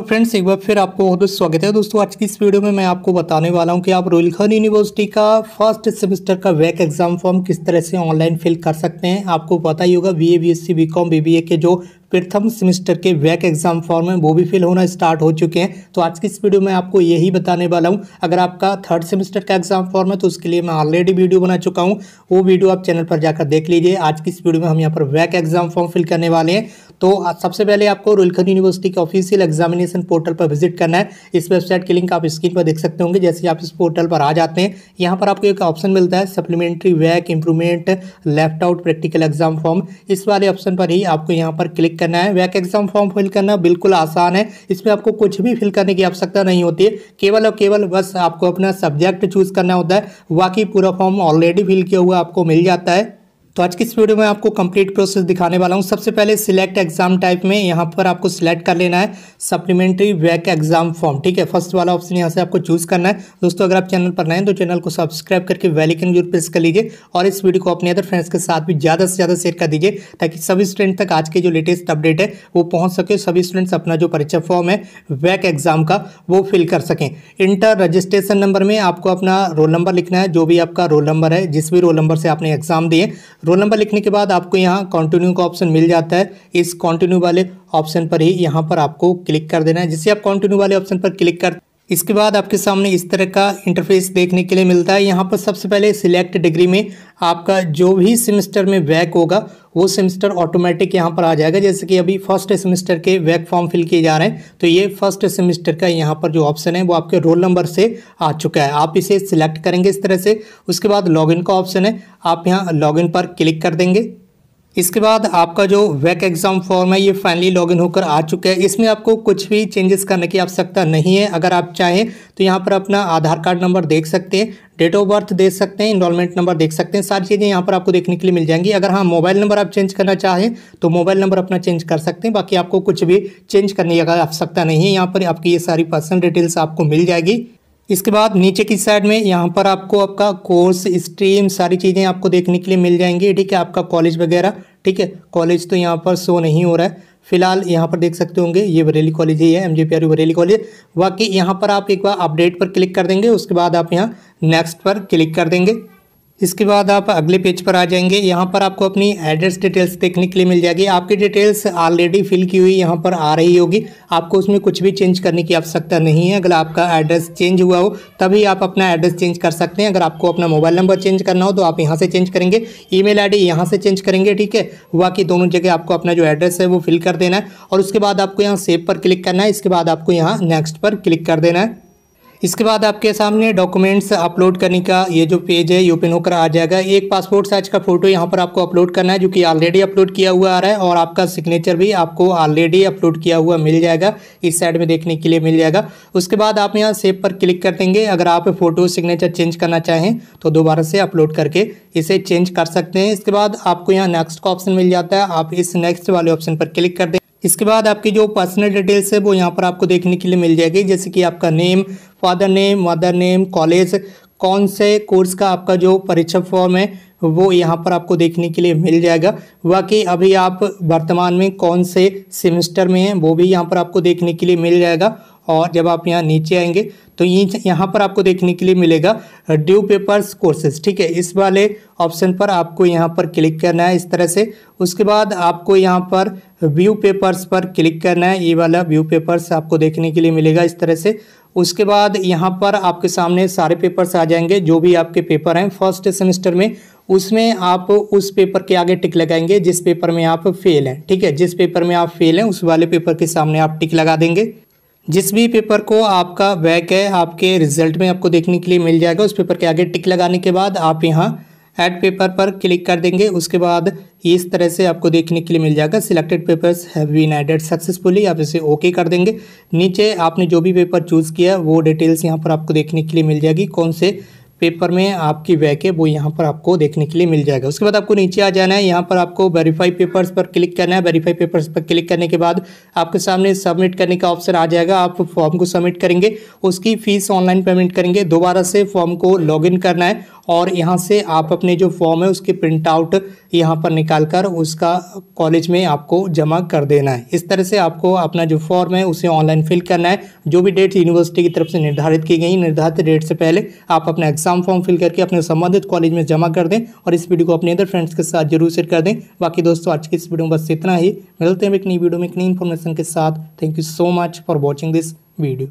तो फ्रेंड्स एक बार फिर आपको बहुत बहुत स्वागत है दोस्तों आज की इस वीडियो में मैं आपको बताने वाला हूं कि आप रोयल खान यूनिवर्सिटी का फर्स्ट सेमेस्टर का वैक एग्ज़ाम फॉर्म किस तरह से ऑनलाइन फिल कर सकते हैं आपको पता ही होगा B A B S C B com B B A के जो प्रथम सेमेस्टर के वैक एग्जाम फॉर्म है वो भी फिल होना स्टार्ट हो चुके हैं तो आज की इस वीडियो में आपको यही बताने वाला हूँ अगर आपका थर्ड सेमेस्टर का एग्जाम फॉर्म है तो उसके लिए मैं ऑलरेडी वीडियो बना चुका हूँ वो वीडियो आप चैनल पर जाकर देख लीजिए आज की इस वीडियो में हम यहाँ पर वैक एग्जाम फॉर्म फिल करने वाले हैं तो सबसे पहले आपको रुलखन यूनिवर्सिटी के ऑफिशियल एग्जामिनेशन पोर्टल पर विजिट करना है इस वेबसाइट की लिंक आप स्क्रीन पर देख सकते होंगे जैसे आप इस पोर्टल पर आ जाते हैं यहाँ पर आपको एक ऑप्शन मिलता है supplementary back improvement left out practical exam form इस वाले ऑप्शन पर ही आपको यहाँ पर क्लिक करना है वैक एग्जाम फॉर्म फिल करना बिल्कुल आसान है इसमें आपको कुछ भी फिल करने की आवश्यकता नहीं होती है केवल और केवल बस आपको अपना सब्जेक्ट चूज करना होता है बाकी पूरा फॉर्म ऑलरेडी फिल किया हुआ आपको मिल जाता है तो आज की इस वीडियो में आपको कंप्लीट प्रोसेस दिखाने वाला हूँ सबसे पहले सिलेक्ट एग्जाम टाइप में यहाँ पर आपको सिलेक्ट कर लेना है सप्लीमेंट्री वैक एग्जाम फॉर्म ठीक है फर्स्ट वाला ऑप्शन यहाँ से आपको चूज़ करना है दोस्तों अगर आप चैनल पर नए हैं तो चैनल को सब्सक्राइब करके वेलिकन जरूर प्रेस कर लीजिए और इस वीडियो को अपने अदर फ्रेंड्स के साथ भी ज़्यादा से ज़्यादा शेयर कर दीजिए ताकि सभी स्टूडेंट तक आज के जो लेटेस्ट अपडेट है वो पहुँच सके सभी स्टूडेंट्स अपना जो परीक्षा फॉर्म है वैक एग्जाम का वो फिल कर सकें इंटर रजिस्ट्रेशन नंबर में आपको अपना रोल नंबर लिखना है जो भी आपका रोल नंबर है जिस भी रोल नंबर से आपने एग्जाम दिए रोल नंबर लिखने के बाद आपको यहाँ कंटिन्यू का ऑप्शन मिल जाता है इस कंटिन्यू वाले ऑप्शन पर ही यहाँ पर आपको क्लिक कर देना है जिससे आप कंटिन्यू वाले ऑप्शन पर क्लिक कर इसके बाद आपके सामने इस तरह का इंटरफेस देखने के लिए मिलता है यहाँ पर सबसे पहले सिलेक्ट डिग्री में आपका जो भी सेमेस्टर में वैक होगा वो सेमेस्टर ऑटोमेटिक यहाँ पर आ जाएगा जैसे कि अभी फर्स्ट सेमेस्टर के वैक फॉर्म फिल किए जा रहे हैं तो ये फर्स्ट सेमेस्टर का यहाँ पर जो ऑप्शन है वो आपके रोल नंबर से आ चुका है आप इसे सिलेक्ट करेंगे इस तरह से उसके बाद लॉग का ऑप्शन है आप यहाँ लॉगिन पर क्लिक कर देंगे इसके बाद आपका जो वैक एग्ज़ाम फॉर्म है ये फाइनली लॉगिन होकर आ चुका है इसमें आपको कुछ भी चेंजेस करने की आवश्यकता नहीं है अगर आप चाहें तो यहाँ पर अपना आधार कार्ड नंबर देख सकते हैं डेट ऑफ बर्थ देख सकते हैं इनरोलमेंट नंबर देख सकते हैं सारी चीज़ें यहाँ पर आपको देखने के लिए मिल जाएंगी अगर हाँ मोबाइल नंबर आप चेंज करना चाहें तो मोबाइल नंबर अपना चेंज कर सकते हैं बाकी आपको कुछ भी चेंज करने की आवश्यकता नहीं है यहाँ पर आपकी ये सारी पर्सनल डिटेल्स आपको मिल जाएगी इसके बाद नीचे की साइड में यहाँ पर आपको आपका कोर्स स्ट्रीम सारी चीज़ें आपको देखने के लिए मिल जाएंगी ठीक है आपका कॉलेज वगैरह ठीक है कॉलेज तो यहाँ पर शो नहीं हो रहा है फिलहाल यहाँ पर देख सकते होंगे ये बरेली कॉलेज ही है M J P R Bareilly college बाकी यहाँ पर आप एक बार अपडेट पर क्लिक कर देंगे उसके बाद आप यहाँ नेक्स्ट पर क्लिक कर देंगे इसके बाद आप अगले पेज पर आ जाएंगे यहाँ पर आपको अपनी एड्रेस डिटेल्स देखने के लिए मिल जाएगी आपकी डिटेल्स ऑलरेडी फिल की हुई यहाँ पर आ रही होगी आपको उसमें कुछ भी चेंज करने की आवश्यकता नहीं है अगर आपका एड्रेस चेंज हुआ हो तभी आप अपना एड्रेस चेंज कर सकते हैं अगर आपको अपना मोबाइल नंबर चेंज करना हो तो आप यहाँ से चेंज करेंगे ई मेल यहाँ से चेंज करेंगे ठीक है हुआ कि दोनों जगह आपको अपना जो एड्रेस है वो फिल कर देना है और उसके बाद आपको यहाँ सेव पर क्लिक करना है इसके बाद आपको यहाँ नेक्स्ट पर क्लिक कर देना है इसके बाद आपके सामने डॉक्यूमेंट्स अपलोड करने का ये जो पेज है ये ओपन होकर आ जाएगा एक पासपोर्ट साइज का फ़ोटो यहाँ पर आपको अपलोड करना है जो कि ऑलरेडी अपलोड किया हुआ आ रहा है और आपका सिग्नेचर भी आपको ऑलरेडी अपलोड किया हुआ मिल जाएगा इस साइड में देखने के लिए मिल जाएगा उसके बाद आप यहाँ सेव पर क्लिक कर देंगे अगर आप फ़ोटो सिग्नेचर चेंज करना चाहें तो दोबारा से अपलोड करके इसे चेंज कर सकते हैं इसके बाद आपको यहाँ नेक्स्ट का ऑप्शन मिल जाता है आप इस नेक्स्ट वाले ऑप्शन पर क्लिक कर दें इसके बाद आपकी जो पर्सनल डिटेल्स है वो यहाँ पर आपको देखने के लिए मिल जाएगी जैसे कि आपका name father name mother name college कौन से कोर्स का आपका जो परीक्षा फॉर्म है वो यहाँ पर आपको देखने के लिए मिल जाएगा बाकी अभी आप वर्तमान में कौन से सेमेस्टर में हैं वो भी यहाँ पर आपको देखने के लिए मिल जाएगा और जब आप यहाँ नीचे आएंगे तो ये यहाँ पर आपको देखने के लिए मिलेगा ड्यू पेपर्स कोर्सेज ठीक है इस वाले ऑप्शन पर आपको यहाँ पर क्लिक करना है इस तरह से उसके बाद आपको यहाँ पर व्यू पेपर्स पर क्लिक करना है ये वाला व्यू पेपर्स आपको देखने के लिए मिलेगा इस तरह से उसके बाद यहाँ पर आपके सामने सारे पेपर्स आ जाएंगे जो भी आपके पेपर हैं फर्स्ट सेमेस्टर में उसमें आप उस पेपर के आगे टिक लगाएंगे जिस पेपर में आप फेल हैं ठीक है जिस पेपर में आप फेल हैं उस वाले पेपर के सामने आप टिक लगा देंगे जिस भी पेपर को आपका बैक है आपके रिजल्ट में आपको देखने के लिए मिल जाएगा उस पेपर के आगे टिक लगाने के बाद आप यहाँ ऐड पेपर पर क्लिक कर देंगे उसके बाद इस तरह से आपको देखने के लिए मिल जाएगा selected papers have been added successfully आप इसे ओके कर देंगे नीचे आपने जो भी पेपर चूज़ किया वो डिटेल्स यहाँ पर आपको देखने के लिए मिल जाएगी कौन से पेपर में आपकी वैक है वो यहाँ पर आपको देखने के लिए मिल जाएगा उसके बाद आपको नीचे आ जाना है यहाँ पर आपको वेरीफाई पेपर्स पर क्लिक करना है वेरीफाई पेपर्स पर क्लिक करने के बाद आपके सामने सबमिट करने का ऑप्शन आ जाएगा आप फॉर्म को सबमिट करेंगे उसकी फ़ीस ऑनलाइन पेमेंट करेंगे दोबारा से फॉर्म को लॉग करना है और यहाँ से आप अपने जो फॉर्म है उसके प्रिंट आउट यहाँ पर निकाल कर उसका कॉलेज में आपको जमा कर देना है इस तरह से आपको अपना जो फॉर्म है उसे ऑनलाइन फिल करना है जो भी डेट यूनिवर्सिटी की तरफ से निर्धारित की गई निर्धारित डेट से पहले आप अपना एग्जाम फॉर्म फिल करके अपने संबंधित कॉलेज में जमा कर दें और इस वीडियो को अपने अदर फ्रेंड्स के साथ जरूर शेयर कर दें बाकी दोस्तों आज की इस वीडियो में बस इतना ही मिलते हैं एक नई वीडियो में एक नई इन्फॉर्मेशन के साथ thank you so much for watching this video